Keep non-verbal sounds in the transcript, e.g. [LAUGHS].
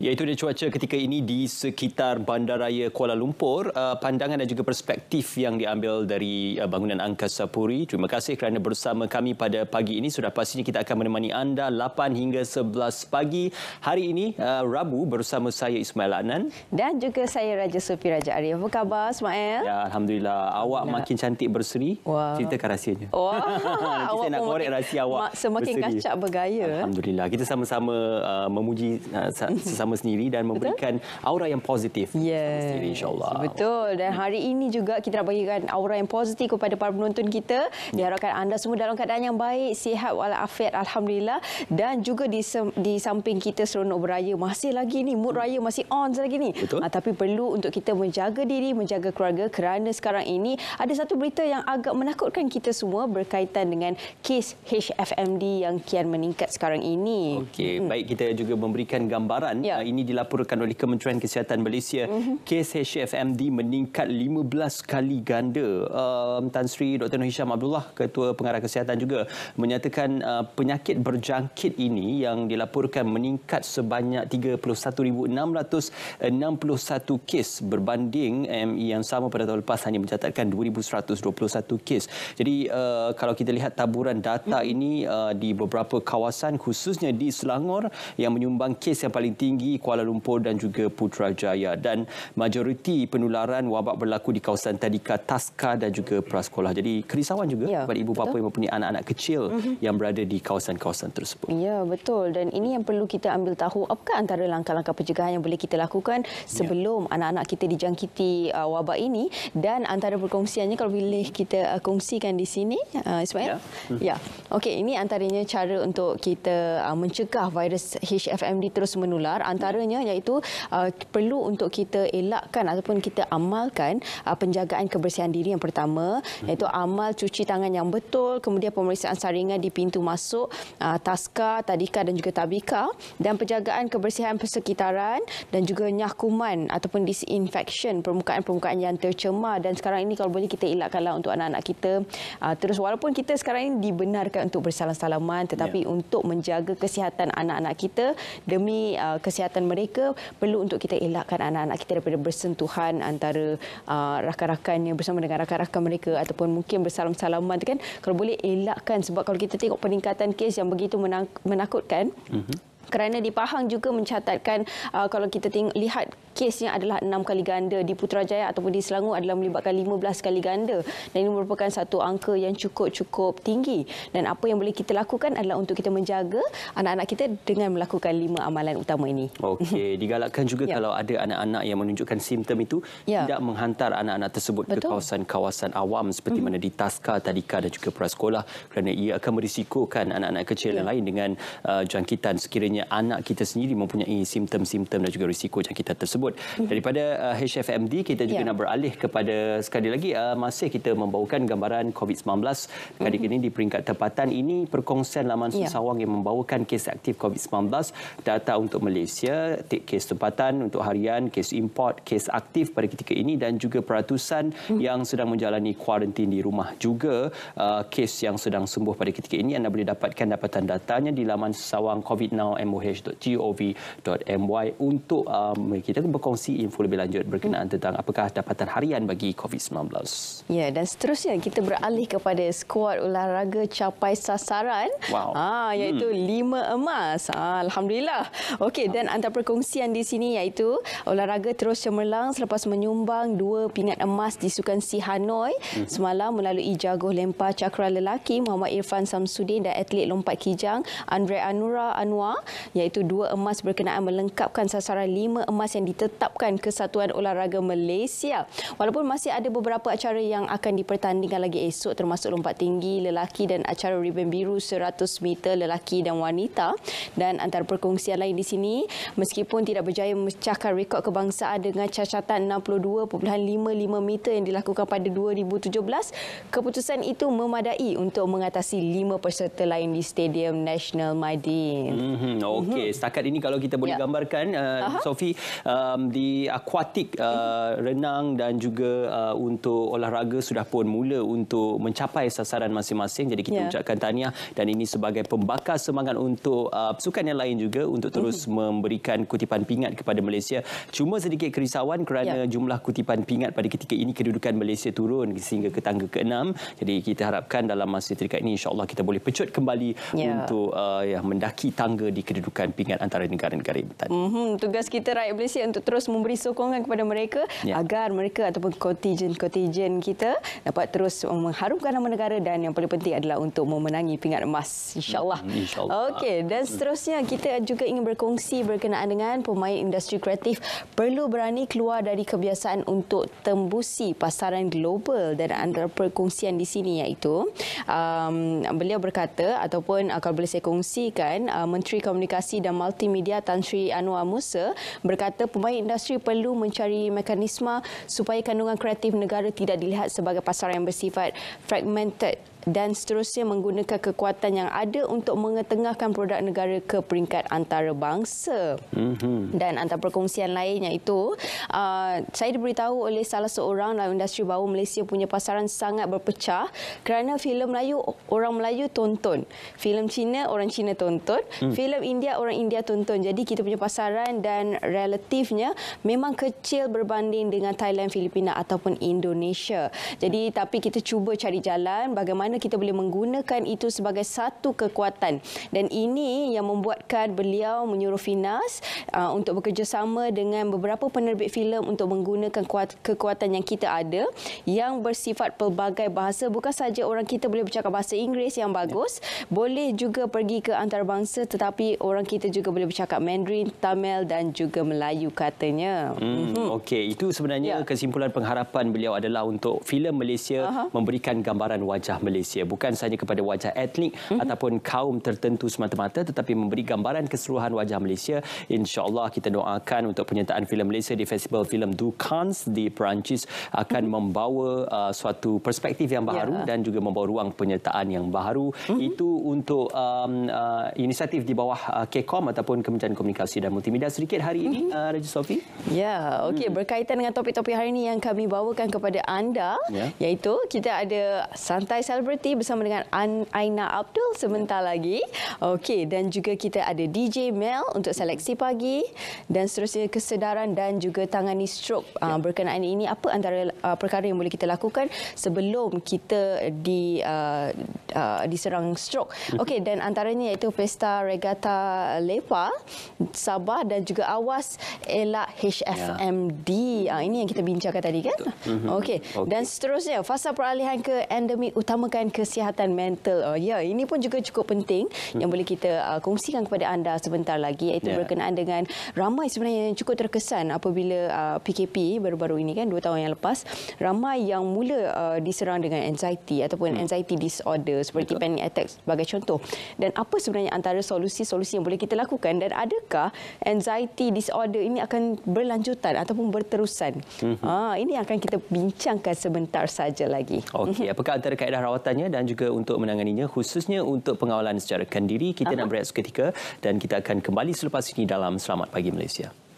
iaitu dia cuaca ketika ini di sekitar Bandaraya Kuala Lumpur. Uh, pandangan dan juga perspektif yang diambil dari uh, bangunan Angkasa Puri. Terima kasih kerana bersama kami pada pagi ini. Sudah pastinya kita akan menemani anda 8 hingga 11 pagi hari ini, uh, Rabu, bersama saya Ismail Anan Dan juga saya Raja Sufi Raja Arif. Apa khabar Ismail? Ya, Alhamdulillah. Awak nah. Ya. makin cantik berseri. Wow. Ceritakan rahsianya. Wow. Nanti [LAUGHS] awak saya nak korek rahsia awak semakin Semakin kacak bergaya. Alhamdulillah. Kita sama-sama uh, memuji uh, sesama sama sendiri dan memberikan Betul? aura yang positif yes. sama sendiri insyaAllah. Betul. Dan hari ini juga kita nak bagikan aura yang positif kepada para penonton kita. Diharapkan anda semua dalam keadaan yang baik, sihat walafiat Alhamdulillah. Dan juga di, di samping kita seronok beraya masih lagi ni, mood raya masih on lagi ni. Betul? Ah, tapi perlu untuk kita menjaga diri, menjaga keluarga kerana sekarang ini ada satu berita yang agak menakutkan kita semua berkaitan dengan kes HFMD yang kian meningkat sekarang ini. Okey, hmm. baik kita juga memberikan gambaran ya uh, ini dilaporkan oleh Kementerian Kesihatan Malaysia, mm-hmm. kes HFMD meningkat 15 kali ganda. Um, Tan Sri Dr. Nur Hisham Abdullah, Ketua Pengarah Kesihatan juga menyatakan uh, penyakit berjangkit ini yang dilaporkan meningkat sebanyak 31,661 kes berbanding MI e yang sama pada tahun lepas hanya mencatatkan 2,121 kes. Jadi uh, kalau kita lihat taburan data mm-hmm. ini uh, di beberapa kawasan khususnya di Selangor yang menyumbang kes yang paling tinggi di Kuala Lumpur dan juga Putrajaya dan majoriti penularan wabak berlaku di kawasan tadika Taska dan juga prasekolah. Jadi kerisauan juga ya, kepada ibu bapa yang mempunyai anak-anak kecil mm -hmm. yang berada di kawasan-kawasan tersebut. Ya, betul. Dan ini yang perlu kita ambil tahu apakah antara langkah-langkah pencegahan yang boleh kita lakukan ya. sebelum anak-anak ya. kita dijangkiti uh, wabak ini dan antara perkongsiannya kalau boleh kita uh, kongsikan di sini uh, Ismail. Ya. Hmm. ya. Okey, ini antaranya cara untuk kita uh, mencegah virus HFMD terus menular antaranya iaitu uh, perlu untuk kita elakkan ataupun kita amalkan uh, penjagaan kebersihan diri yang pertama mhm. iaitu amal cuci tangan yang betul kemudian pemeriksaan saringan di pintu masuk uh, taska tadika dan juga tabika dan penjagaan kebersihan persekitaran dan juga nyakuman ataupun disinfection permukaan-permukaan yang tercemar dan sekarang ini kalau boleh kita elakkanlah untuk anak-anak kita uh, terus walaupun kita sekarang ini dibenarkan untuk bersalam-salaman tetapi ya. untuk menjaga kesihatan anak-anak kita demi uh, kesihatan kesihatan mereka perlu untuk kita elakkan anak-anak kita daripada bersentuhan antara uh, rakan-rakannya bersama dengan rakan-rakan mereka ataupun mungkin bersalam-salaman kan kalau boleh elakkan sebab kalau kita tengok peningkatan kes yang begitu menakutkan mm-hmm kerana di Pahang juga mencatatkan uh, kalau kita tengok lihat kesnya adalah enam kali ganda di Putrajaya ataupun di Selangor adalah melibatkan 15 kali ganda dan ini merupakan satu angka yang cukup-cukup tinggi dan apa yang boleh kita lakukan adalah untuk kita menjaga anak-anak kita dengan melakukan lima amalan utama ini. Okey, [LAUGHS] digalakkan juga ya. kalau ada anak-anak yang menunjukkan simptom itu ya. tidak menghantar anak-anak tersebut Betul. ke kawasan-kawasan awam seperti mhm. mana di Taska, Tadika dan juga prasekolah kerana ia akan merisikokan anak-anak kecil ya. yang lain dengan uh, jangkitan sekiranya maksudnya anak kita sendiri mempunyai simptom-simptom dan juga risiko jangkitan tersebut. Mhm. Daripada uh, HFMD, kita juga yeah. nak beralih kepada sekali lagi, uh, masih kita membawakan gambaran COVID-19 kali mm -hmm. ini di peringkat tempatan. Ini perkongsian laman yeah. Ya. Sawang yang membawakan kes aktif COVID-19, data untuk Malaysia, kes tempatan untuk harian, kes import, kes aktif pada ketika ini dan juga peratusan mm -hmm. yang sedang menjalani kuarantin di rumah juga uh, kes yang sedang sembuh pada ketika ini. Anda boleh dapatkan dapatan datanya di laman Susawang COVID-19 now moh.gov.my untuk um, kita berkongsi info lebih lanjut berkenaan tentang apakah dapatan harian bagi COVID-19. Ya, dan seterusnya kita beralih kepada skuad olahraga capai sasaran. Wow. Ha, iaitu hmm. lima emas. Ha, Alhamdulillah. Okey, dan antara perkongsian di sini iaitu olahraga terus cemerlang selepas menyumbang dua pingat emas di Sukan Si Hanoi hmm. semalam melalui jagoh lempar cakra lelaki Muhammad Irfan Samsudin dan atlet lompat kijang Andre Anura Anwar iaitu dua emas berkenaan melengkapkan sasaran lima emas yang ditetapkan Kesatuan Olahraga Malaysia. Walaupun masih ada beberapa acara yang akan dipertandingkan lagi esok termasuk lompat tinggi lelaki dan acara riben biru 100 meter lelaki dan wanita dan antara perkongsian lain di sini meskipun tidak berjaya memecahkan rekod kebangsaan dengan cacatan 62.55 meter yang dilakukan pada 2017 keputusan itu memadai untuk mengatasi lima peserta lain di Stadium National Maidin. Mm-hmm. Hmm, hmm, hmm. Okey, setakat ini kalau kita boleh ya. gambarkan uh, Sophie um, di akuatik uh, mhm. renang dan juga uh, untuk olahraga sudah pun mula untuk mencapai sasaran masing-masing. Jadi kita ya. ucapkan tahniah dan ini sebagai pembakar semangat untuk uh, pasukan yang lain juga untuk terus uh mhm. -huh. memberikan kutipan pingat kepada Malaysia. Cuma sedikit kerisauan kerana ya. jumlah kutipan pingat pada ketika ini kedudukan Malaysia turun sehingga ke tangga ke-6. Jadi kita harapkan dalam masa terdekat ini insya-Allah kita boleh pecut kembali ya. untuk uh, ya mendaki tangga di kedudukan pingat antara negara-negara ini bertanding. Mm -hmm. Tugas kita rakyat Malaysia untuk terus memberi sokongan kepada mereka yeah. agar mereka ataupun kontijen-kontijen kita dapat terus mengharumkan nama negara dan yang paling penting adalah untuk memenangi pingat emas. InsyaAllah. Mm, insya okay. Dan seterusnya, kita juga ingin berkongsi berkenaan dengan pemain industri kreatif perlu berani keluar dari kebiasaan untuk tembusi pasaran global dan antara perkongsian di sini iaitu um, beliau berkata ataupun uh, kalau boleh saya kongsikan uh, Menteri Komunikasi Komunikasi dan Multimedia Tan Sri Anwar Musa berkata pemain industri perlu mencari mekanisme supaya kandungan kreatif negara tidak dilihat sebagai pasaran yang bersifat fragmented dan seterusnya menggunakan kekuatan yang ada untuk mengetengahkan produk negara ke peringkat antarabangsa. Mm-hmm. Dan antar perkongsian lainnya itu. uh, saya diberitahu oleh salah seorang dalam industri bahawa Malaysia punya pasaran sangat berpecah kerana filem Melayu orang Melayu tonton, filem Cina orang Cina tonton, mm. filem India orang India tonton. Jadi kita punya pasaran dan relatifnya memang kecil berbanding dengan Thailand, Filipina ataupun Indonesia. Jadi tapi kita cuba cari jalan bagaimana mana kita boleh menggunakan itu sebagai satu kekuatan. Dan ini yang membuatkan beliau menyuruh Finas uh, untuk bekerjasama dengan beberapa penerbit filem untuk menggunakan kuat, kekuatan yang kita ada yang bersifat pelbagai bahasa. Bukan saja orang kita boleh bercakap bahasa Inggeris yang bagus, ya. boleh juga pergi ke antarabangsa tetapi orang kita juga boleh bercakap Mandarin, Tamil dan juga Melayu katanya. Hmm, mm -hmm. Okey, itu sebenarnya ya. kesimpulan pengharapan beliau adalah untuk filem Malaysia Aha. memberikan gambaran wajah Malaysia. Malaysia. Bukan sahaja kepada wajah etnik mm -hmm. ataupun kaum tertentu semata-mata tetapi memberi gambaran keseluruhan wajah Malaysia. InsyaAllah kita doakan untuk penyertaan filem Malaysia di Festival Film Dukans di Perancis akan mm -hmm. membawa uh, suatu perspektif yang baru yeah. dan juga membawa ruang penyertaan yang baru. Mm -hmm. Itu untuk um, uh, inisiatif di bawah uh, KCOM ataupun Kementerian Komunikasi dan Multimedia sedikit hari ini, mm -hmm. uh, Rajah Sofi. Ya, yeah, okay. mm. berkaitan dengan topik-topik hari ini yang kami bawakan kepada anda yeah. iaitu kita ada Santai Celebrate Celebrity bersama dengan Aina Abdul sebentar lagi. Okey, dan juga kita ada DJ Mel untuk seleksi pagi dan seterusnya kesedaran dan juga tangani strok uh, ya. berkenaan ini. Apa antara uh, perkara yang boleh kita lakukan sebelum kita di uh, uh, diserang strok? Mhm. Okey, dan antaranya iaitu Pesta Regatta Lepa, Sabah dan juga Awas Elak HFMD. Ya. Uh, ini yang kita bincangkan tadi kan? Mhm. Okey, okay. dan seterusnya fasa peralihan ke endemik utamakan memikirkan kesihatan mental. Oh ya, ini pun juga cukup penting hmm. yang boleh kita uh, kongsikan kepada anda sebentar lagi iaitu yeah. berkenaan dengan ramai sebenarnya yang cukup terkesan apabila uh, PKP baru-baru ini kan dua tahun yang lepas ramai yang mula uh, diserang dengan anxiety ataupun hmm. anxiety disorder seperti Betul. panic attack sebagai contoh. Dan apa sebenarnya antara solusi-solusi yang boleh kita lakukan dan adakah anxiety disorder ini akan berlanjutan ataupun berterusan? Hmm. Ha, ini akan kita bincangkan sebentar saja lagi. Okey, mhm. apakah antara kaedah rawatan kesihatannya dan juga untuk menanganinya khususnya untuk pengawalan secara kendiri. Kita uh -huh. nak berehat seketika dan kita akan kembali selepas ini dalam Selamat Pagi Malaysia.